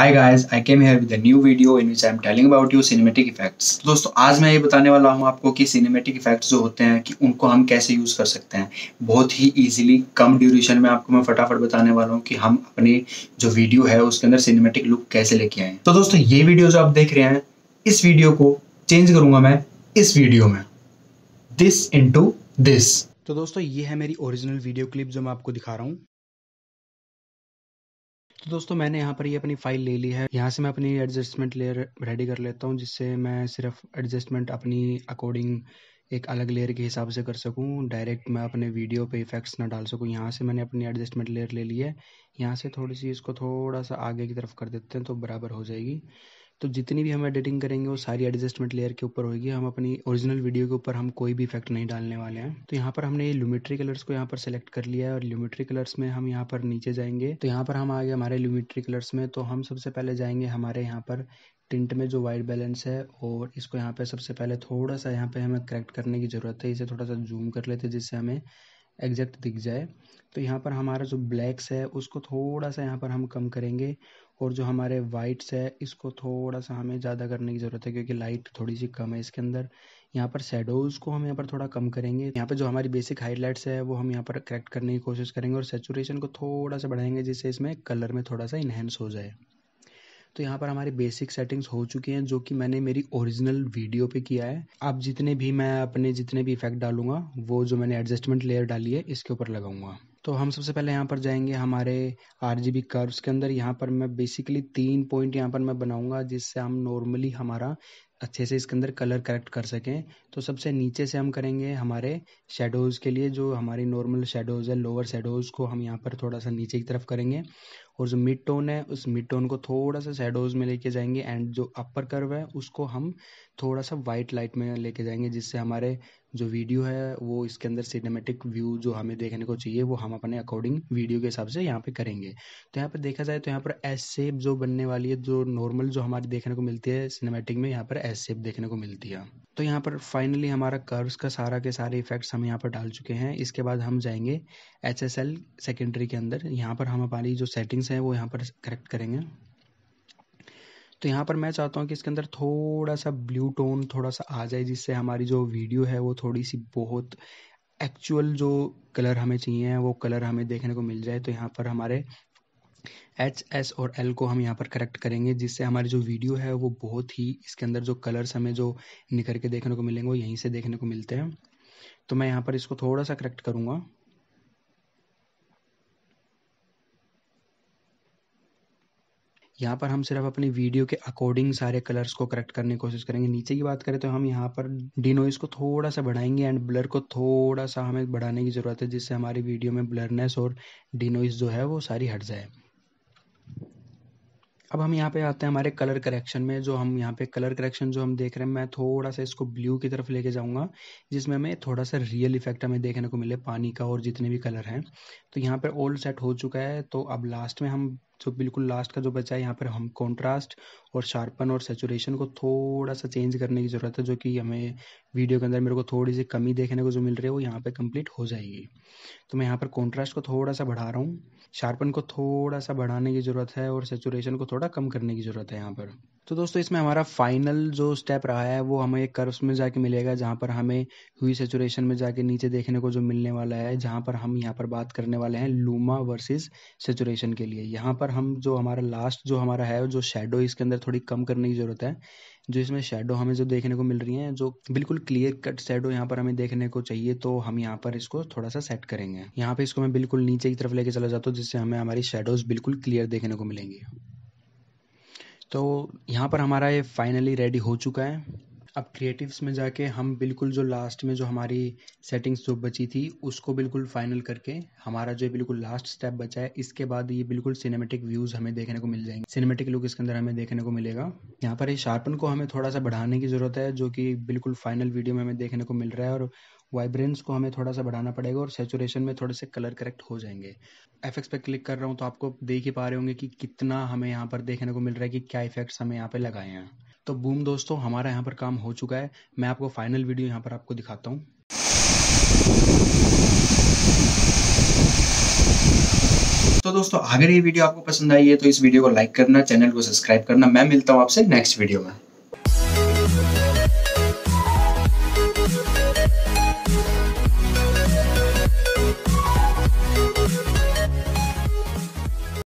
hi guys I came here with a new video in which I am telling about you cinematic effects दोस्तों आज मैं ये बताने वाला हूँ आपको कि सिनेमेटिक इफेक्ट्स जो होते हैं कि उनको हम कैसे यूज़ कर सकते हैं बहुत ही इजीली कम ड्यूरेशन में आपको मैं फटाफट बताने वाला हूँ कि हम अपने जो वीडियो है उसके अंदर सिनेमेटिक लुक कैसे लेके आए तो दोस्तों ये वीडियो जो आप देख रहे हैं इस वीडियो को चेंज करूंगा मैं इस वीडियो में दिस इंटू दिस तो दोस्तों ये है मेरी ओरिजिनल वीडियो क्लिप जो मैं आपको दिखा रहा हूँ तो दोस्तों मैंने यहाँ पर ये अपनी फाइल ले ली है यहाँ से मैं अपनी एडजस्टमेंट लेयर रेडी कर लेता हूँ जिससे मैं सिर्फ एडजस्टमेंट अपनी अकॉर्डिंग एक अलग लेयर के हिसाब से कर सकूँ डायरेक्ट मैं अपने वीडियो पे इफेक्ट्स ना डाल सकूँ यहाँ से मैंने अपनी एडजस्टमेंट लेयर ले ली है यहाँ से थोड़ी सी इसको थोड़ा सा आगे की तरफ कर देते हैं तो बराबर हो जाएगी तो जितनी भी हम एडिटिंग करेंगे वो सारी एडजस्टमेंट लेयर के ऊपर होगी हम अपनी ओरिजिनल वीडियो के ऊपर हम कोई भी इफेक्ट नहीं डालने वाले हैं तो यहाँ पर हमने ये लुमिट्री कलर्स को यहाँ पर सेलेक्ट कर लिया है और लुमिट्री कलर्स में हम यहाँ पर नीचे जाएंगे तो यहाँ पर हम आ गए हमारे लुमिट्री कलर्स में तो हम सबसे पहले जाएंगे हमारे यहाँ पर टिंट में जो वाइट बैलेंस है और इसको यहाँ पर सबसे पहले थोड़ा सा यहाँ पर हमें करेक्ट करने की ज़रूरत है इसे थोड़ा सा जूम कर लेते हैं जिससे हमें एग्जैक्ट दिख जाए तो यहाँ पर हमारा जो ब्लैक्स है उसको थोड़ा सा यहाँ पर हम कम करेंगे और जो हमारे वाइट्स है इसको थोड़ा सा हमें ज़्यादा करने की ज़रूरत है क्योंकि लाइट थोड़ी सी कम है इसके अंदर यहाँ पर शेडोज़ को हम यहाँ पर थोड़ा कम करेंगे यहाँ पर जो हमारी बेसिक हाईलाइट्स है वो हम यहाँ पर करेक्ट करने की कोशिश करेंगे और सेचुरेशन को थोड़ा सा बढ़ाएंगे जिससे इसमें कलर में थोड़ा सा इन्हेंस हो जाए तो यहाँ पर हमारी बेसिक सेटिंग्स हो चुकी हैं जो कि मैंने मेरी ओरिजिनल वीडियो पे किया है आप जितने भी मैं अपने जितने भी इफेक्ट डालूंगा वो जो मैंने एडजस्टमेंट लेयर डाली है इसके ऊपर लगाऊंगा तो हम सबसे पहले यहाँ पर जाएंगे हमारे आर जी बी कर्व्स के अंदर यहाँ पर मैं बेसिकली तीन पॉइंट यहाँ पर मैं बनाऊंगा जिससे हम नॉर्मली हमारा अच्छे से इसके अंदर कलर करेक्ट कर सकें तो सबसे नीचे से हम करेंगे हमारे शेडोज़ के लिए जो हमारी नॉर्मल शेडोज़ है लोअर शेडोज़ को हम यहाँ पर थोड़ा सा नीचे की तरफ करेंगे और जो मिड टोन है उस मिड टोन को थोड़ा सा शेडोज़ में लेके जाएंगे एंड जो अपर कर्व है उसको हम थोड़ा सा वाइट लाइट में लेके जाएंगे जिससे हमारे जो वीडियो है वो इसके अंदर सिनेमेटिक व्यू जो हमें देखने को चाहिए वो हम अपने अकॉर्डिंग वीडियो के हिसाब से यहाँ पे करेंगे तो यहाँ पर देखा जाए तो यहाँ पर एस सेप जो बनने वाली है जो नॉर्मल जो हमारी देखने को मिलती है सिनेमेटिक में यहाँ पर एस सेप देखने को मिलती है तो यहाँ पर फाइनली हमारा कर्व्स का सारा के सारे इफेक्ट्स हम यहाँ पर डाल चुके हैं इसके बाद हम जाएंगे एच एस एल सेकेंडरी के अंदर यहाँ पर हम हमारी जो सेटिंग्स हैं वो यहाँ पर करेक्ट करेंगे तो यहाँ पर मैं चाहता हूँ कि इसके अंदर थोड़ा सा ब्लू टोन थोड़ा सा आ जाए जिससे हमारी जो वीडियो है वो थोड़ी सी बहुत एक्चुअल जो कलर हमें चाहिए हैं वो कलर हमें देखने को मिल जाए तो यहाँ पर हमारे एच एस और एल को हम यहाँ पर करेक्ट करेंगे जिससे हमारी जो वीडियो है वो बहुत ही इसके अंदर जो कलर्स हमें जो निखर के देखने को मिलेंगे वो यहीं से देखने को मिलते हैं तो मैं यहाँ पर इसको थोड़ा सा करेक्ट करूँगा यहाँ पर हम सिर्फ अपनी वीडियो के अकॉर्डिंग सारे कलर्स को करेक्ट करने की कोशिश करेंगे नीचे की बात करें तो हम यहाँ पर डिनोइस को थोड़ा सा बढ़ाएंगे एंड ब्लर को थोड़ा सा हमें बढ़ाने की ज़रूरत है जिससे हमारी वीडियो में ब्लरनेस और डिनोइस जो है वो सारी हट जाए अब हम यहाँ पे आते हैं हमारे कलर करेक्शन में जो हम यहाँ पे कलर करेक्शन जो हम देख रहे हैं मैं थोड़ा सा इसको ब्लू की तरफ लेके जाऊँगा जिसमें हमें थोड़ा सा रियल इफेक्ट हमें देखने को मिले पानी का और जितने भी कलर हैं तो यहाँ पर ओल्ड सेट हो चुका है तो अब लास्ट में हम जो तो बिल्कुल लास्ट का जो बचा है यहाँ पर हम कॉन्ट्रास्ट और शार्पन और सेचुरेशन को थोड़ा सा चेंज करने की ज़रूरत है जो कि हमें वीडियो के अंदर मेरे को थोड़ी सी कमी देखने को जो मिल रही है वो यहाँ पे कंप्लीट हो जाएगी तो मैं यहाँ पर कॉन्ट्रास्ट को थोड़ा सा बढ़ा रहा हूँ शार्पन को थोड़ा सा बढ़ाने की ज़रूरत है और सेचुरेशन को थोड़ा कम करने की ज़रूरत है यहाँ पर तो दोस्तों इसमें हमारा फाइनल जो स्टेप रहा है वो हमें एक कर्व्स में जाके मिलेगा जहाँ पर हमें हुई सेचुरेशन में जाके नीचे देखने को जो मिलने वाला है जहाँ पर हम यहाँ पर बात करने वाले हैं लूमा वर्सेस सेचुरेशन के लिए यहाँ पर हम जो हमारा लास्ट जो हमारा है जो शेडो इसके अंदर थोड़ी कम करने की ज़रूरत है जो इसमें शेडो हमें जो देखने को मिल रही है जो बिल्कुल क्लियर कट शेडो यहाँ पर हमें देखने को चाहिए तो हम यहाँ पर इसको थोड़ा सा सेट करेंगे यहाँ पे इसको मैं बिल्कुल नीचे की तरफ लेके चला जाता हूँ जिससे हमें हमारी शेडोज बिल्कुल क्लियर देखने को मिलेंगी तो यहाँ पर हमारा ये फाइनली रेडी हो चुका है अब क्रिएटिव्स में जाके हम बिल्कुल जो लास्ट में जो हमारी सेटिंग्स जो बची थी उसको बिल्कुल फाइनल करके हमारा जो बिल्कुल लास्ट स्टेप बचा है इसके बाद ये बिल्कुल सिनेमेटिक व्यूज़ हमें देखने को मिल जाएंगे सिनेमेटिक लुक इसके अंदर हमें देखने को मिलेगा यहाँ पर ये शार्पन को हमें थोड़ा सा बढ़ाने की ज़रूरत है जो कि बिल्कुल फाइनल वीडियो में हमें देखने को मिल रहा है और वाइब्रेंस को हमें थोड़ा सा बढ़ाना पड़ेगा और सेचुरेशन में थोड़े से कलर करेक्ट हो जाएंगे एफ पे क्लिक कर रहा हूँ तो आपको देख ही पा रहे होंगे कि कितना हमें यहाँ पर देखने को मिल रहा है कि क्या इफेक्ट्स हमें यहाँ पे लगाए हैं तो बूम दोस्तों हमारा यहाँ पर काम हो चुका है मैं आपको फाइनल वीडियो यहाँ पर आपको दिखाता हूँ तो दोस्तों अगर ये वीडियो आपको पसंद आई है तो इस वीडियो को लाइक करना चैनल को सब्सक्राइब करना मैं मिलता हूँ आपसे नेक्स्ट वीडियो में